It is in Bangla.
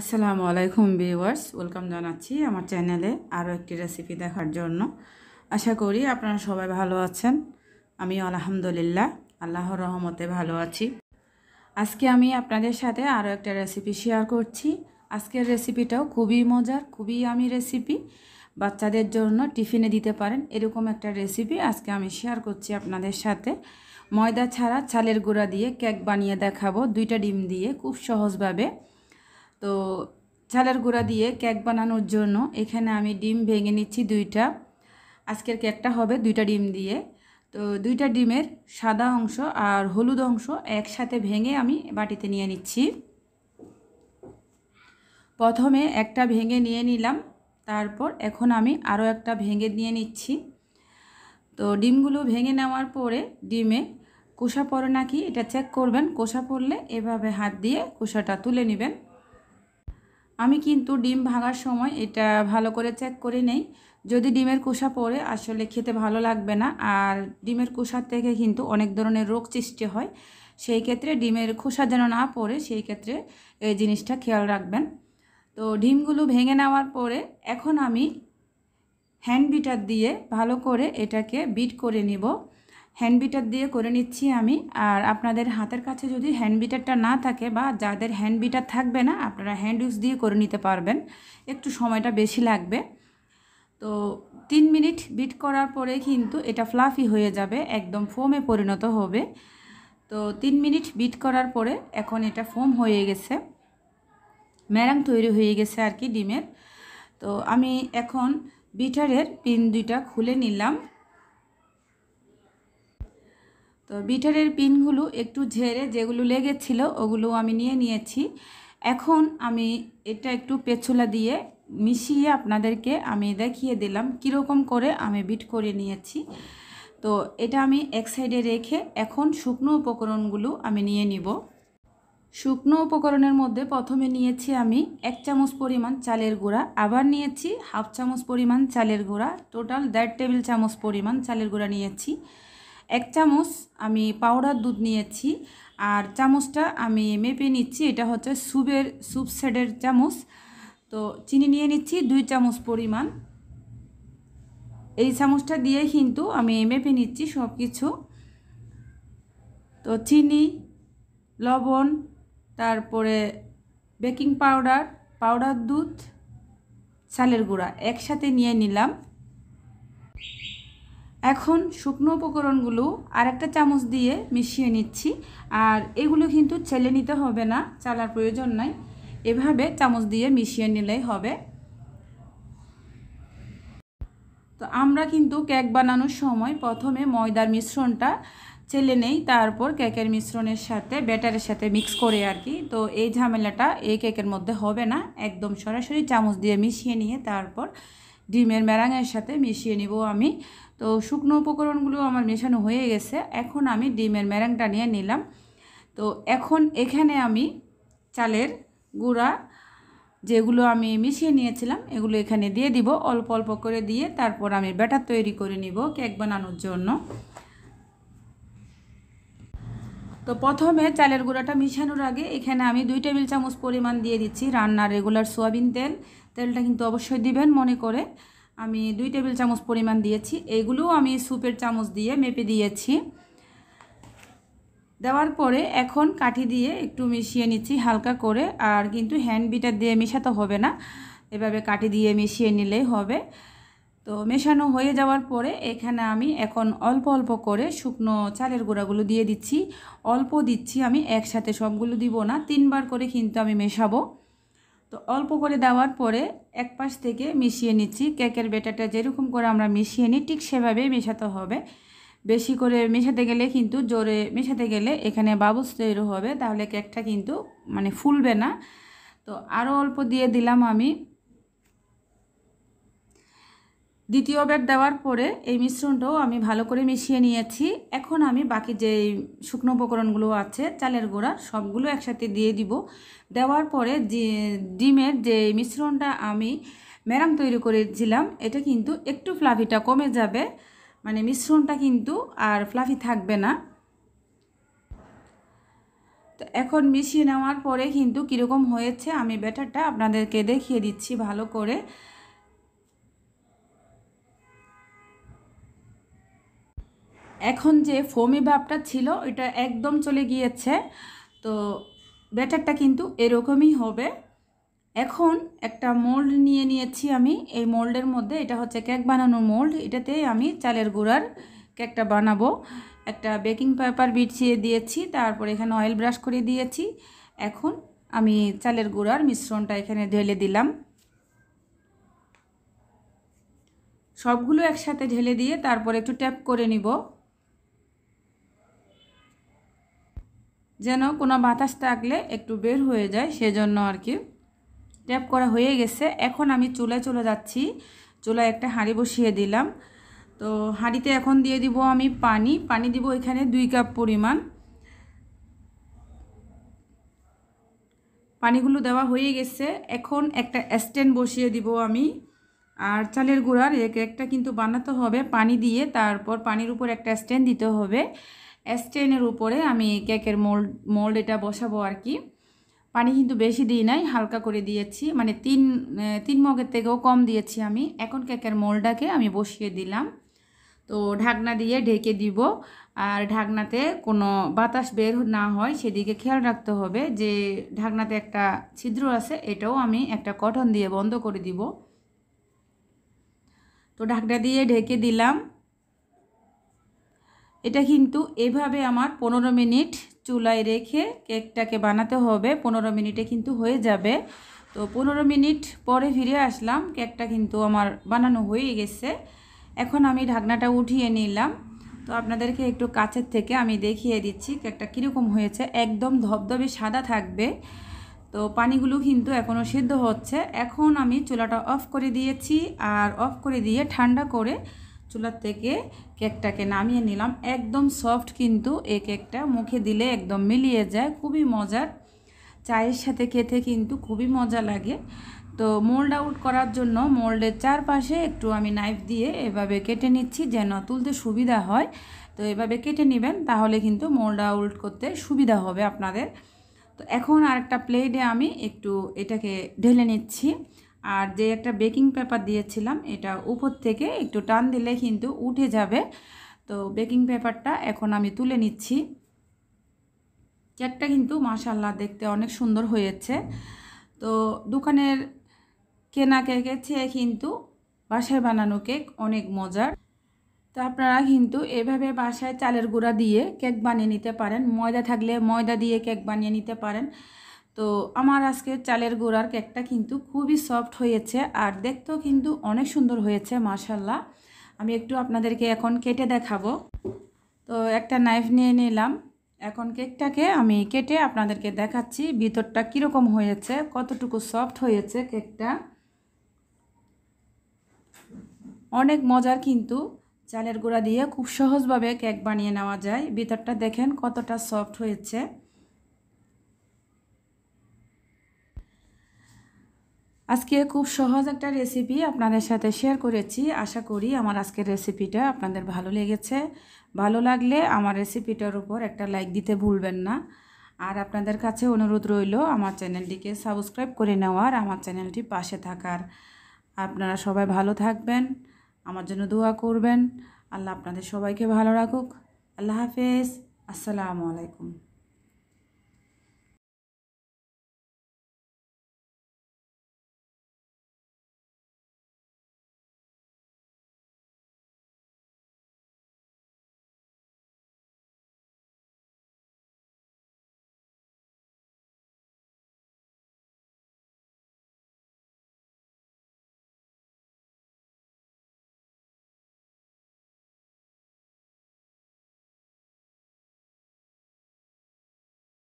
আসসালামু আলাইকুম ভিউয়ার্স ওয়েলকাম জানাচ্ছি আমার চ্যানেলে আরও একটি রেসিপি দেখার জন্য আশা করি আপনারা সবাই ভালো আছেন আমি আলহামদুলিল্লাহ আল্লাহর রহমতে ভালো আছি আজকে আমি আপনাদের সাথে আরও একটা রেসিপি শেয়ার করছি আজকের রেসিপিটাও খুবই মজার খুবই আমি রেসিপি বাচ্চাদের জন্য টিফিনে দিতে পারেন এরকম একটা রেসিপি আজকে আমি শেয়ার করছি আপনাদের সাথে ময়দা ছাড়া চালের গুঁড়া দিয়ে কেক বানিয়ে দেখাবো দুইটা ডিম দিয়ে খুব সহজভাবে তো চালের গুঁড়া দিয়ে কেক বানানোর জন্য এখানে আমি ডিম ভেঙে নিচ্ছি দুইটা আজকের কেকটা হবে দুইটা ডিম দিয়ে তো দুইটা ডিমের সাদা অংশ আর হলুদ অংশ একসাথে ভেঙে আমি বাটিতে নিয়ে নিচ্ছি প্রথমে একটা ভেঙে নিয়ে নিলাম তারপর এখন আমি আরও একটা ভেঙে নিয়ে নিচ্ছি তো ডিমগুলো ভেঙে নেওয়ার পরে ডিমে কোষা পড়ে নাকি এটা চেক করবেন কোষা পড়লে এভাবে হাত দিয়ে কোষাটা তুলে নেবেন আমি কিন্তু ডিম ভাঙার সময় এটা ভালো করে চেক করে নেই যদি ডিমের কুসা পড়ে আসলে খেতে ভালো লাগবে না আর ডিমের কুসার থেকে কিন্তু অনেক ধরনের রোগ সৃষ্টি হয় সেই ক্ষেত্রে ডিমের খোসা যেন না পড়ে সেই ক্ষেত্রে এই জিনিসটা খেয়াল রাখবেন তো ডিমগুলো ভেঙে নেওয়ার পরে এখন আমি হ্যান্ড বিটার দিয়ে ভালো করে এটাকে বিট করে নিব হ্যান্ড বিটার দিয়ে করে নিচ্ছি আমি আর আপনাদের হাতের কাছে যদি হ্যান্ড বিটারটা না থাকে বা যাদের হ্যান্ড বিটার থাকবে না আপনারা হ্যান্ড ইউজ দিয়ে করে নিতে পারবেন একটু সময়টা বেশি লাগবে তো তিন মিনিট বিট করার পরে কিন্তু এটা ফ্লাফি হয়ে যাবে একদম ফোমে পরিণত হবে তো তিন মিনিট বিট করার পরে এখন এটা ফোম হয়ে গেছে ম্যারাং তৈরি হয়ে গেছে আর কি ডিমের তো আমি এখন বিটারের পিন দুইটা খুলে নিলাম তো বিটারের পিনগুলো একটু ঝেড়ে যেগুলো লেগেছিল ওগুলো আমি নিয়ে নিয়েছি এখন আমি এটা একটু পেছলা দিয়ে মিশিয়ে আপনাদেরকে আমি দেখিয়ে দিলাম কীরকম করে আমি বিট করে নিয়েছি তো এটা আমি এক সাইডে রেখে এখন শুকনো উপকরণগুলো আমি নিয়ে নিব শুকনো উপকরণের মধ্যে প্রথমে নিয়েছি আমি এক চামচ পরিমাণ চালের গুঁড়া আবার নিয়েছি হাফ চামচ পরিমাণ চালের গুঁড়া টোটাল দেড় টেবিল চামচ পরিমাণ চালের গুঁড়া নিয়েছি এক চামচ আমি পাউডার দুধ নিয়েছি আর চামচটা আমি মেপে নিচ্ছি এটা হচ্ছে সুপের সুপ সেডের চামচ তো চিনি নিয়ে নিচ্ছি দুই চামচ পরিমাণ এই চামচটা দিয়ে কিন্তু আমি মেপে নিচ্ছি সব কিছু তো চিনি লবণ তারপরে বেকিং পাউডার পাউডার দুধ চালের গুঁড়া একসাথে নিয়ে নিলাম এখন শুকনো উপকরণগুলো আর একটা চামচ দিয়ে মিশিয়ে নিচ্ছি আর এগুলো কিন্তু ছেলে নিতে হবে না চালার প্রয়োজন নাই এভাবে চামচ দিয়ে মিশিয়ে নিলেই হবে তো আমরা কিন্তু কেক বানানোর সময় প্রথমে ময়দার মিশ্রণটা চেলে নেই তারপর কেকের মিশ্রণের সাথে ব্যাটারের সাথে মিক্স করে আর কি তো এই ঝামেলাটা এই কেকের মধ্যে হবে না একদম সরাসরি চামচ দিয়ে মিশিয়ে নিয়ে তারপর ডিমের মেরাঙের সাথে মিশিয়ে নিব আমি তো শুকনো উপকরণগুলো আমার মেশানো হয়ে গেছে এখন আমি ডিমের ম্যারাংটা নিয়ে নিলাম তো এখন এখানে আমি চালের গুঁড়া যেগুলো আমি মিশিয়ে নিয়েছিলাম এগুলো এখানে দিয়ে দিব অল্প অল্প করে দিয়ে তারপর আমি ব্যাটার তৈরি করে নিব কেক বানানোর জন্য তো প্রথমে চালের গুঁড়াটা মিশানোর আগে এখানে আমি দুই টেবিল চামচ পরিমাণ দিয়ে দিচ্ছি রান্নার রেগুলার সোয়াবিন তেল তেলটা কিন্তু অবশ্যই দিবেন মনে করে আমি দুই টেবিল চামচ পরিমাণ দিয়েছি এগুলোও আমি স্যুপের চামচ দিয়ে মেপে দিয়েছি দেওয়ার পরে এখন কাঠি দিয়ে একটু মিশিয়ে নিচ্ছি হালকা করে আর কিন্তু হ্যান্ড বিটার দিয়ে মেশাতে হবে না এভাবে কাঠি দিয়ে মিশিয়ে নিলেই হবে তো মেশানো হয়ে যাওয়ার পরে এখানে আমি এখন অল্প অল্প করে শুকনো চালের গুঁড়াগুলো দিয়ে দিচ্ছি অল্প দিচ্ছি আমি একসাথে সবগুলো দিব না তিনবার করে কিন্তু আমি মেশাবো তো অল্প করে দেওয়ার পরে এক পাশ থেকে মিশিয়ে নিচ্ছি কেকের বেটাটা যেরকম করে আমরা মিশিয়ে নিই ঠিক সেভাবেই মেশাতে হবে বেশি করে মেশাতে গেলে কিন্তু জোরে মেশাতে গেলে এখানে বাবুস তৈরি হবে তাহলে কেকটা কিন্তু মানে ফুলবে না তো আরও অল্প দিয়ে দিলাম আমি দ্বিতীয় বেট দেওয়ার পরে এই মিশ্রণটাও আমি ভালো করে মিশিয়ে নিয়েছি এখন আমি বাকি যে শুকনো উপকরণগুলো আছে চালের গোড়া সবগুলো একসাথে দিয়ে দিব দেওয়ার পরে যে ডিমের যে মিশ্রণটা আমি ম্যারাং তৈরি করেছিলাম এটা কিন্তু একটু ফ্লাফিটা কমে যাবে মানে মিশ্রণটা কিন্তু আর ফ্লাফি থাকবে না তো এখন মিশিয়ে নেওয়ার পরে কিন্তু কীরকম হয়েছে আমি ব্যাটারটা আপনাদেরকে দেখিয়ে দিচ্ছি ভালো করে এখন যে ফোমি ভাবটা ছিল এটা একদম চলে গিয়েছে তো ব্যাটারটা কিন্তু এরকমই হবে এখন একটা মোল্ড নিয়ে নিয়েছি আমি এই মোল্ডের মধ্যে এটা হচ্ছে কেক বানানোর মোল্ড এটাতে আমি চালের গুঁড়ার কেকটা বানাবো একটা বেকিং পেপার বিছিয়ে দিয়েছি তারপর এখানে অয়েল ব্রাশ করে দিয়েছি এখন আমি চালের গুঁড়ার মিশ্রণটা এখানে ঢেলে দিলাম সবগুলো একসাথে ঢেলে দিয়ে তারপর একটু ট্যাপ করে নিব যেন কোনো বাতাস থাকলে একটু বের হয়ে যায় সেজন্য আর কি ট্যাপ করা হয়ে গেছে এখন আমি চুলায় চলে যাচ্ছি চুলায় একটা হাঁড়ি বসিয়ে দিলাম তো হাঁড়িতে এখন দিয়ে দিব আমি পানি পানি দিব এখানে দুই কাপ পরিমাণ পানিগুলো দেওয়া হয়ে গেছে এখন একটা স্ট্যান্ড বসিয়ে দিব আমি আর চালের গুঁড়ার এক একটা কিন্তু বানাতে হবে পানি দিয়ে তারপর পানির উপর একটা স্ট্যান্ড দিতে হবে স্টেনের উপরে আমি কেকের মোল্ড মোল্ড এটা বসাবো আর কি পানি কিন্তু বেশি দিই নাই হালকা করে দিয়েছি মানে তিন তিন মগের থেকেও কম দিয়েছি আমি এখন কেকের মোলটাকে আমি বসিয়ে দিলাম তো ঢাকনা দিয়ে ঢেকে দিব আর ঢাকনাতে কোনো বাতাস বের না হয় সেদিকে খেয়াল রাখতে হবে যে ঢাকনাতে একটা ছিদ্র আছে এটাও আমি একটা কটন দিয়ে বন্ধ করে দিব তো ঢাকনা দিয়ে ঢেকে দিলাম এটা কিন্তু এভাবে আমার পনেরো মিনিট চুলায় রেখে কেকটাকে বানাতে হবে পনেরো মিনিটে কিন্তু হয়ে যাবে তো পনেরো মিনিট পরে ফিরে আসলাম কেকটা কিন্তু আমার বানানো হয়ে গেছে এখন আমি ঢাকনাটা উঠিয়ে নিলাম তো আপনাদেরকে একটু কাছের থেকে আমি দেখিয়ে দিচ্ছি কেকটা কীরকম হয়েছে একদম ধবধবে সাদা থাকবে তো পানিগুলো কিন্তু এখনও সিদ্ধ হচ্ছে এখন আমি চুলাটা অফ করে দিয়েছি আর অফ করে দিয়ে ঠান্ডা করে চুলার থেকে কেকটাকে নামিয়ে নিলাম একদম সফট কিন্তু এই কেকটা মুখে দিলে একদম মিলিয়ে যায় খুবই মজার চায়ের সাথে খেতে কিন্তু খুবই মজা লাগে তো মোল্ড আউট করার জন্য মোল্ডের চারপাশে একটু আমি নাইফ দিয়ে এভাবে কেটে নিচ্ছি যেন তুলতে সুবিধা হয় তো এভাবে কেটে নেবেন তাহলে কিন্তু মোল্ড আউট করতে সুবিধা হবে আপনাদের তো এখন আরেকটা প্লেটে আমি একটু এটাকে ঢেলে নিচ্ছি আর যে একটা বেকিং পেপার দিয়েছিলাম এটা উপর থেকে একটু টান দিলে কিন্তু উঠে যাবে তো বেকিং পেপারটা এখন আমি তুলে নিচ্ছি কেকটা কিন্তু মাশাল্লাহ দেখতে অনেক সুন্দর হয়েছে তো দোকানের কেনা কেকের চেয়ে কিন্তু বাসায় বানানো কেক অনেক মজার তো আপনারা কিন্তু এভাবে বাসায় চালের গুঁড়া দিয়ে কেক বানিয়ে নিতে পারেন ময়দা থাকলে ময়দা দিয়ে কেক বানিয়ে নিতে পারেন তো আমার আজকে চালের গোড়ার কেকটা কিন্তু খুবই সফট হয়েছে আর দেখতেও কিন্তু অনেক সুন্দর হয়েছে মাশাল্লাহ আমি একটু আপনাদেরকে এখন কেটে দেখাবো তো একটা নাইফ নিয়ে নিলাম এখন কেকটাকে আমি কেটে আপনাদেরকে দেখাচ্ছি ভিতরটা কীরকম হয়েছে কতটুকু সফট হয়েছে কেকটা অনেক মজার কিন্তু চালের গুঁড়া দিয়ে খুব সহজভাবে কেক বানিয়ে নেওয়া যায় ভিতরটা দেখেন কতটা সফট হয়েছে আজকে খুব সহজ একটা রেসিপি আপনাদের সাথে শেয়ার করেছি আশা করি আমার আজকের রেসিপিটা আপনাদের ভালো লেগেছে ভালো লাগলে আমার রেসিপিটার উপর একটা লাইক দিতে ভুলবেন না আর আপনাদের কাছে অনুরোধ রইল আমার চ্যানেলটিকে সাবস্ক্রাইব করে নেওয়ার আমার চ্যানেলটি পাশে থাকার আপনারা সবাই ভালো থাকবেন আমার জন্য দোয়া করবেন আল্লাহ আপনাদের সবাইকে ভালো রাখুক আল্লাহ হাফেজ আসসালামু আলাইকুম